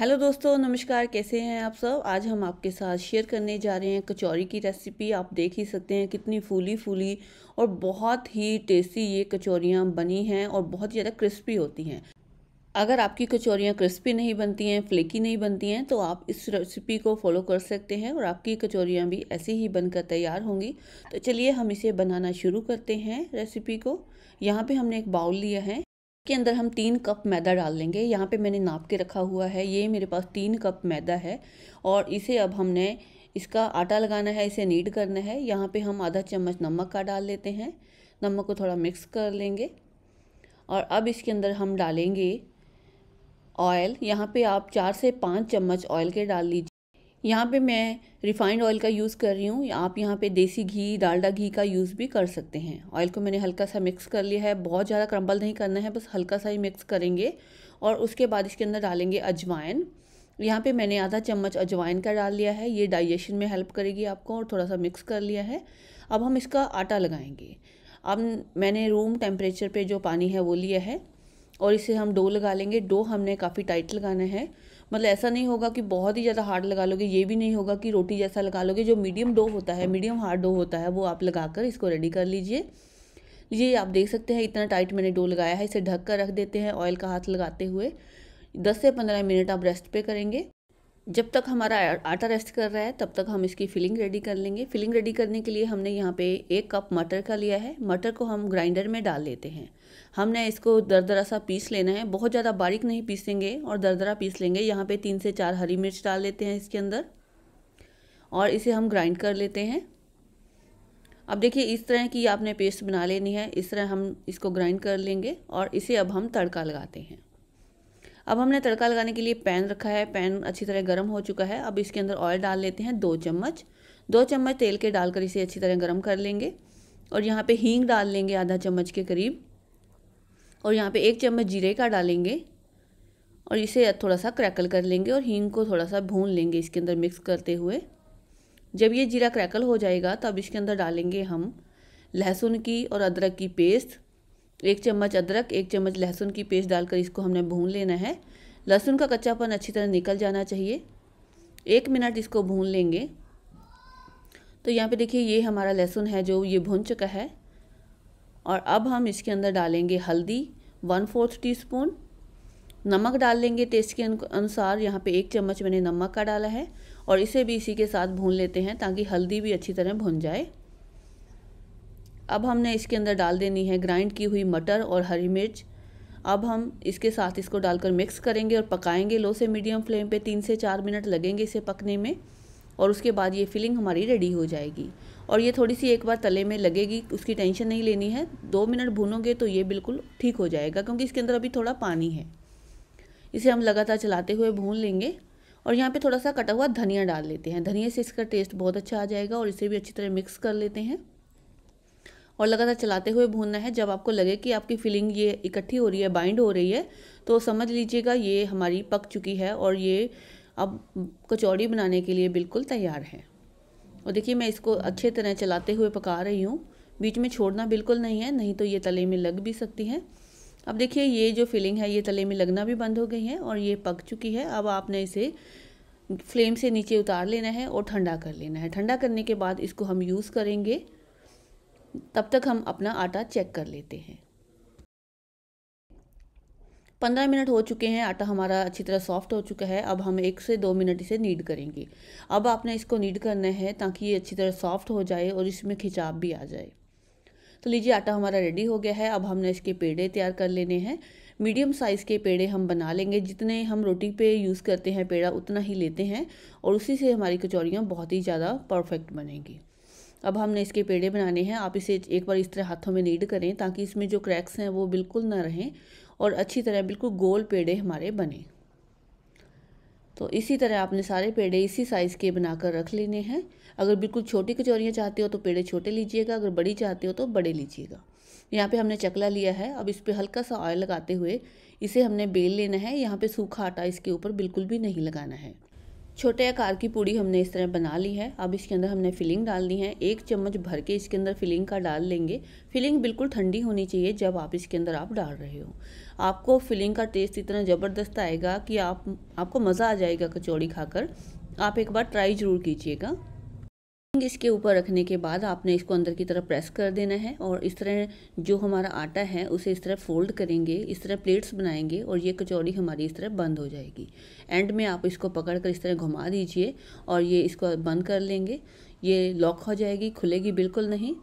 hello दोस्तों नमस्कार कैसे हैं आप सब आज हम आपके साथ शेयर करने जा रहे हैं कचौरी की रेसिपी आप देख ही सकते हैं कितनी फूली फूली और बहुत ही टेस्टी ये कचौरियाँ बनी हैं और बहुत ही ज़्यादा क्रिस्पी होती हैं अगर आपकी कचौरियाँ क्रिस्पी नहीं बनती हैं फ्लेकी नहीं बनती हैं तो आप इस रेसिपी को फॉलो कर सकते हैं और आपकी कचौरियाँ भी ऐसी ही बनकर तैयार होंगी तो चलिए हम इसे बनाना शुरू करते हैं रेसिपी को यहाँ पे हमने एक बाउल लिया है के अंदर हम तीन कप मैदा डाल लेंगे यहाँ पे मैंने नाप के रखा हुआ है ये मेरे पास तीन कप मैदा है और इसे अब हमने इसका आटा लगाना है इसे नीड करना है यहाँ पे हम आधा चम्मच नमक का डाल लेते हैं नमक को थोड़ा मिक्स कर लेंगे और अब इसके अंदर हम डालेंगे ऑयल यहाँ पे आप चार से पाँच चम्मच ऑयल के डाल लीजिए यहाँ पे मैं रिफ़ाइंड ऑयल का यूज़ कर रही हूँ आप यहाँ पे देसी घी डालडा घी का यूज़ भी कर सकते हैं ऑयल को मैंने हल्का सा मिक्स कर लिया है बहुत ज़्यादा क्रम्बल नहीं करना है बस हल्का सा ही मिक्स करेंगे और उसके बाद इसके अंदर डालेंगे अजवाइन यहाँ पे मैंने आधा चम्मच अजवाइन का डाल लिया है ये डाइजेशन में हेल्प करेगी आपको और थोड़ा सा मिक्स कर लिया है अब हम इसका आटा लगाएंगे अब मैंने रूम टेम्परेचर पे जो पानी है वो लिया है और इसे हम डो लगा लेंगे डो हमने काफ़ी टाइट लगाना है मतलब ऐसा नहीं होगा कि बहुत ही ज़्यादा हार्ड लगा लोगे ये भी नहीं होगा कि रोटी जैसा लगा लोगे जो मीडियम डो होता है मीडियम हार्ड डो होता है वो आप लगा कर इसको रेडी कर लीजिए ये आप देख सकते हैं इतना टाइट मैंने डो लगाया है इसे ढक कर रख देते हैं ऑयल का हाथ लगाते हुए दस से पंद्रह मिनट आप रेस्ट पे करेंगे जब तक हमारा आटा रेस्ट कर रहा है तब तक हम इसकी फिलिंग रेडी कर लेंगे फिलिंग रेडी करने के लिए हमने यहाँ पे एक कप मटर का लिया है मटर को हम ग्राइंडर में डाल लेते हैं हमने इसको दरदरा सा पीस लेना है बहुत ज़्यादा बारीक नहीं पीसेंगे और दरदरा पीस लेंगे यहाँ पे तीन से चार हरी मिर्च डाल लेते हैं इसके अंदर और इसे हम ग्राइंड कर लेते हैं अब देखिए इस तरह की आपने पेस्ट बना लेनी है इस तरह हम इसको ग्राइंड कर लेंगे और इसे अब हम तड़का लगाते हैं अब हमने तड़का लगाने के लिए पैन रखा है पैन अच्छी तरह गर्म हो चुका है अब इसके अंदर ऑयल डाल लेते हैं दो चम्मच दो चम्मच तेल के डालकर इसे अच्छी तरह गर्म कर लेंगे और यहाँ पे हींग डाल लेंगे आधा चम्मच के करीब और यहाँ पे एक चम्मच जीरे का डालेंगे और इसे थोड़ा सा क्रैकल कर लेंगे और हींग को थोड़ा सा भून लेंगे इसके अंदर मिक्स करते हुए जब ये जीरा क्रैकल हो जाएगा तब इसके अंदर डालेंगे हम लहसुन की और अदरक की पेस्ट एक चम्मच अदरक एक चम्मच लहसुन की पेस्ट डालकर इसको हमने भून लेना है लहसुन का कच्चापन अच्छी तरह निकल जाना चाहिए एक मिनट इसको भून लेंगे तो यहाँ पे देखिए ये हमारा लहसुन है जो ये भुन चुका है और अब हम इसके अंदर डालेंगे हल्दी वन फोर्थ टी स्पून नमक डाल लेंगे टेस्ट के अनुसार यहाँ पे एक चम्मच मैंने नमक का डाला है और इसे भी इसी के साथ भून लेते हैं ताकि हल्दी भी अच्छी तरह भुन जाए अब हमने इसके अंदर डाल देनी है ग्राइंड की हुई मटर और हरी मिर्च अब हम इसके साथ इसको डालकर मिक्स करेंगे और पकाएंगे लो से मीडियम फ्लेम पे तीन से चार मिनट लगेंगे इसे पकने में और उसके बाद ये फिलिंग हमारी रेडी हो जाएगी और ये थोड़ी सी एक बार तले में लगेगी उसकी टेंशन नहीं लेनी है दो मिनट भूनोगे तो ये बिल्कुल ठीक हो जाएगा क्योंकि इसके अंदर अभी थोड़ा पानी है इसे हम लगातार चलाते हुए भून लेंगे और यहाँ पे थोड़ा सा कटा हुआ धनिया डाल लेते हैं धनिया से इसका टेस्ट बहुत अच्छा आ जाएगा और इसे भी अच्छी तरह मिक्स कर लेते हैं और लगातार चलाते हुए भूनना है जब आपको लगे कि आपकी फीलिंग ये इकट्ठी हो रही है बाइंड हो रही है तो समझ लीजिएगा ये हमारी पक चुकी है और ये अब कचौड़ी बनाने के लिए बिल्कुल तैयार है और देखिए मैं इसको अच्छे तरह चलाते हुए पका रही हूँ बीच में छोड़ना बिल्कुल नहीं है नहीं तो ये तले में लग भी सकती है अब देखिए ये जो फिलिंग है ये तले में लगना भी बंद हो गई है और ये पक चुकी है अब आपने इसे फ्लेम से नीचे उतार लेना है और ठंडा कर लेना है ठंडा करने के बाद इसको हम यूज़ करेंगे तब तक हम अपना आटा चेक कर लेते हैं पंद्रह मिनट हो चुके हैं आटा हमारा अच्छी तरह सॉफ्ट हो चुका है अब हम एक से दो मिनट इसे नीड करेंगे अब आपने इसको नीड करना है ताकि ये अच्छी तरह सॉफ्ट हो जाए और इसमें खिंचाव भी आ जाए तो लीजिए आटा हमारा रेडी हो गया है अब हमने इसके पेड़े तैयार कर लेने हैं मीडियम साइज़ के पेड़े हम बना लेंगे जितने हम रोटी पे यूज़ करते हैं पेड़ा उतना ही लेते हैं और उसी से हमारी कचौड़ियाँ बहुत ही ज़्यादा परफेक्ट बनेंगी अब हमने इसके पेड़े बनाने हैं आप इसे एक बार इस तरह हाथों में नीड करें ताकि इसमें जो क्रैक्स हैं वो बिल्कुल ना रहें और अच्छी तरह बिल्कुल गोल पेड़े हमारे बने तो इसी तरह आपने सारे पेड़े इसी साइज़ के बनाकर रख लेने हैं अगर बिल्कुल छोटी कचौरियाँ चाहते हो तो पेड़े छोटे लीजिएगा अगर बड़ी चाहते हो तो बड़े लीजिएगा यहाँ पे हमने चकला लिया है अब इस पर हल्का सा ऑयल लगाते हुए इसे हमने बेल लेना है यहाँ पे सूखा आटा इसके ऊपर बिल्कुल भी नहीं लगाना है छोटे आकार की पूड़ी हमने इस तरह बना ली है अब इसके अंदर हमने फिलिंग डालनी है एक चम्मच भर के इसके अंदर फिलिंग का डाल लेंगे फिलिंग बिल्कुल ठंडी होनी चाहिए जब आप इसके अंदर आप डाल रहे हो आपको फिलिंग का टेस्ट इतना ज़बरदस्त आएगा कि आप आपको मज़ा आ जाएगा कचौड़ी खाकर आप एक बार ट्राई ज़रूर कीजिएगा इसके ऊपर रखने के बाद आपने इसको अंदर की तरफ प्रेस कर देना है और इस तरह जो हमारा आटा है उसे इस तरह फोल्ड करेंगे इस तरह प्लेट्स बनाएंगे और ये कचौड़ी हमारी इस तरह बंद हो जाएगी एंड में आप इसको पकड़ कर इस तरह घुमा दीजिए और ये इसको बंद कर लेंगे ये लॉक हो जाएगी खुलेगी बिल्कुल नहीं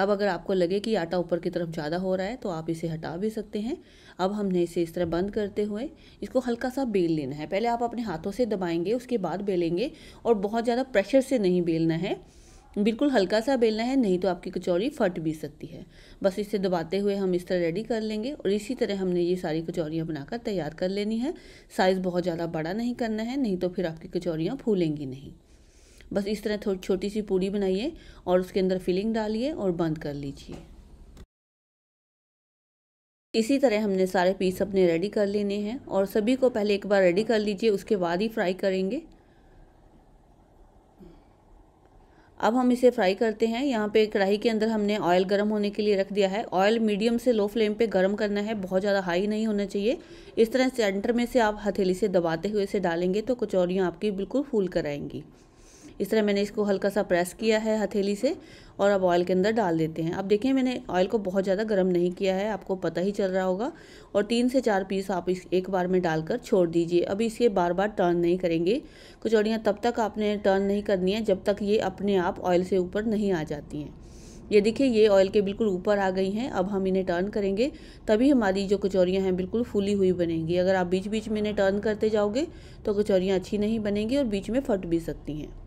अब अगर आपको लगे कि आटा ऊपर की तरफ ज़्यादा हो रहा है तो आप इसे हटा भी सकते हैं अब हमने इसे इस तरह बंद करते हुए इसको हल्का सा बेल लेना है पहले आप अपने हाथों से दबाएंगे उसके बाद बेलेंगे और बहुत ज़्यादा प्रेशर से नहीं बेलना है बिल्कुल हल्का सा बेलना है नहीं तो आपकी कचौरी फट भी सकती है बस इसे दबाते हुए हम इस तरह रेडी कर लेंगे और इसी तरह हमने ये सारी कचौरियाँ बनाकर तैयार कर लेनी है साइज़ बहुत ज़्यादा बड़ा नहीं करना है नहीं तो फिर आपकी कचौरियाँ फूलेंगी नहीं बस इस तरह थोड़ी छोटी सी पूरी बनाइए और उसके अंदर फिलिंग डालिए और बंद कर लीजिए इसी तरह हमने सारे पीस अपने रेडी कर लेने हैं और सभी को पहले एक बार रेडी कर लीजिए उसके बाद ही फ्राई करेंगे अब हम इसे फ्राई करते हैं यहाँ पे कढ़ाई के अंदर हमने ऑयल गर्म होने के लिए रख दिया है ऑयल मीडियम से लो फ्लेम पे गर्म करना है बहुत ज़्यादा हाई नहीं होना चाहिए इस तरह सेंटर में से आप हथेली से दबाते हुए इसे डालेंगे तो कचौरियाँ आपकी बिल्कुल फूल कर आएंगी इस तरह मैंने इसको हल्का सा प्रेस किया है हथेली से और अब ऑयल के अंदर डाल देते हैं अब देखिए मैंने ऑयल को बहुत ज़्यादा गर्म नहीं किया है आपको पता ही चल रहा होगा और तीन से चार पीस आप इस एक बार में डालकर छोड़ दीजिए अब इसे बार बार टर्न नहीं करेंगे कचौड़ियाँ तब तक आपने टर्न नहीं करनी है जब तक ये अपने आप ऑयल से ऊपर नहीं आ जाती हैं ये देखिए ये ऑयल के बिल्कुल ऊपर आ गई हैं अब हम इन्हें टर्न करेंगे तभी हमारी जो कचौरियाँ हैं बिल्कुल फूली हुई बनेंगी अगर आप बीच बीच में इन्हें टर्न करते जाओगे तो कचौरियाँ अच्छी नहीं बनेंगी और बीच में फट भी सकती हैं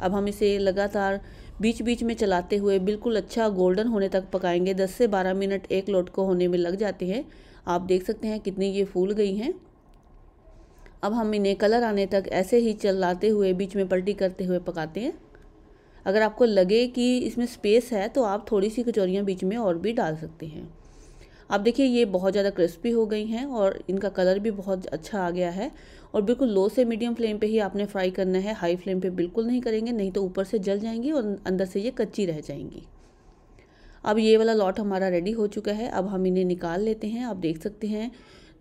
अब हम इसे लगातार बीच बीच में चलाते हुए बिल्कुल अच्छा गोल्डन होने तक पकाएंगे 10 से 12 मिनट एक लोट को होने में लग जाते हैं आप देख सकते हैं कितनी ये फूल गई हैं अब हम इन्हें कलर आने तक ऐसे ही चलाते हुए बीच में पलटी करते हुए पकाते हैं अगर आपको लगे कि इसमें स्पेस है तो आप थोड़ी सी कचौरियाँ बीच में और भी डाल सकते हैं अब देखिए ये बहुत ज़्यादा क्रिस्पी हो गई हैं और इनका कलर भी बहुत अच्छा आ गया है और बिल्कुल लो से मीडियम फ्लेम पे ही आपने फ्राई करना है हाई फ्लेम पे बिल्कुल नहीं करेंगे नहीं तो ऊपर से जल जाएंगी और अंदर से ये कच्ची रह जाएंगी अब ये वाला लॉट हमारा रेडी हो चुका है अब हम इन्हें निकाल लेते हैं आप देख सकते हैं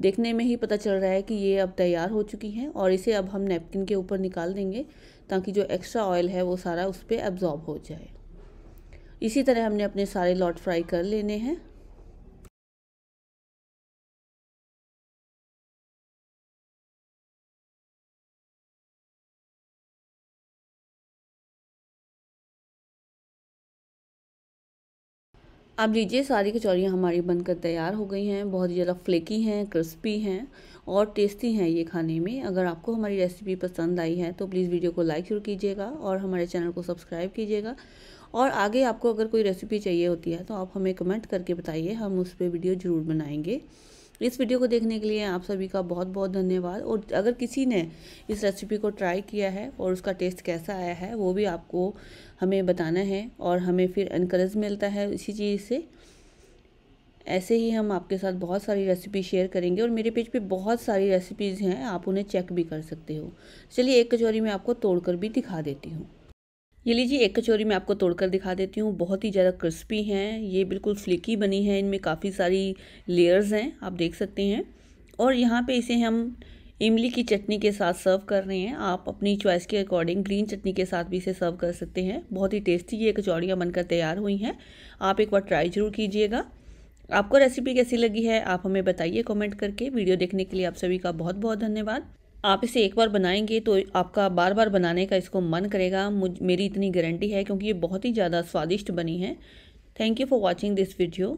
देखने में ही पता चल रहा है कि ये अब तैयार हो चुकी हैं और इसे अब हम नैपकिन के ऊपर निकाल देंगे ताकि जो एक्स्ट्रा ऑयल है वो सारा उस पर एब्ज़ॉर्ब हो जाए इसी तरह हमने अपने सारे लॉट फ्राई कर लेने हैं आप लीजिए सारी कचौरियाँ हमारी बनकर तैयार हो गई हैं बहुत ही ज़्यादा फ्लेकी हैं क्रिस्पी हैं और टेस्टी हैं ये खाने में अगर आपको हमारी रेसिपी पसंद आई है तो प्लीज़ वीडियो को लाइक जरूर कीजिएगा और हमारे चैनल को सब्सक्राइब कीजिएगा और आगे आपको अगर कोई रेसिपी चाहिए होती है तो आप हमें कमेंट करके बताइए हम उस पर वीडियो ज़रूर बनाएंगे तो इस वीडियो को देखने के लिए आप सभी का बहुत बहुत धन्यवाद और अगर किसी ने इस रेसिपी को ट्राई किया है और उसका टेस्ट कैसा आया है वो भी आपको हमें बताना है और हमें फिर इनक्रेज मिलता है इसी चीज़ से ऐसे ही हम आपके साथ बहुत सारी रेसिपी शेयर करेंगे और मेरे पेज पे बहुत सारी रेसिपीज़ हैं आप उन्हें चेक भी कर सकते हो चलिए एक कचौरी में आपको तोड़कर भी दिखा देती हूँ ये लीजिए एक कचौरी मैं आपको तोड़कर दिखा देती हूँ बहुत ही ज़्यादा क्रिस्पी हैं ये बिल्कुल फ्लिकी बनी है इनमें काफ़ी सारी लेयर्स हैं आप देख सकते हैं और यहाँ पे इसे हम इमली की चटनी के साथ सर्व कर रहे हैं आप अपनी चॉइस के अकॉर्डिंग ग्रीन चटनी के साथ भी इसे सर्व कर सकते हैं बहुत ही टेस्टी ये कचौड़ियाँ बनकर तैयार हुई हैं आप एक बार ट्राई ज़रूर कीजिएगा आपको रेसिपी कैसी लगी है आप हमें बताइए कमेंट करके वीडियो देखने के लिए आप सभी का बहुत बहुत धन्यवाद आप इसे एक बार बनाएंगे तो आपका बार बार बनाने का इसको मन करेगा मुझ मेरी इतनी गारंटी है क्योंकि ये बहुत ही ज़्यादा स्वादिष्ट बनी है thank you for watching this video